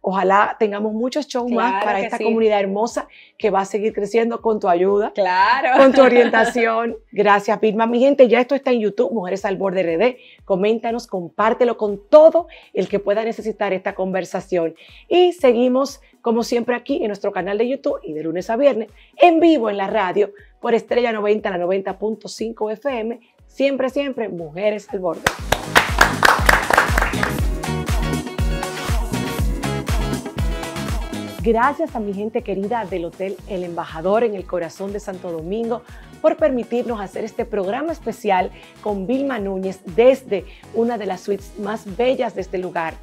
Ojalá tengamos muchos shows más para esta comunidad hermosa que va a seguir creciendo con tu ayuda. Claro. Con tu [laughs] orientación. Gracias, Vilma. Mi gente, ya esto está en YouTube, Mujeres al Borde RD. Coméntanos, compártelo con todo el que pueda necesitar esta conversación. Y seguimos, como siempre, aquí en nuestro canal de YouTube y de lunes a viernes, en vivo en la radio por Estrella 90, la 90.5 FM. Siempre, siempre, Mujeres al Borde. gracias a mi gente querida del Hotel El Embajador en el corazón de Santo Domingo por permitirnos hacer este programa especial con Vilma Núñez desde una de las suites más bellas de este lugar.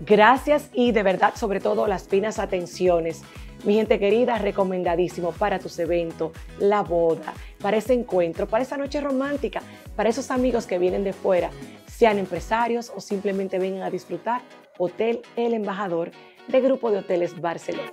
Gracias y de verdad, sobre todo, las finas atenciones. Mi gente querida, recomendadísimo para tus eventos, la boda, para ese encuentro, para esa noche romántica, para esos amigos que vienen de fuera, sean empresarios o simplemente vengan a disfrutar. Hotel El Embajador de Grupo de Hoteles Barcelona.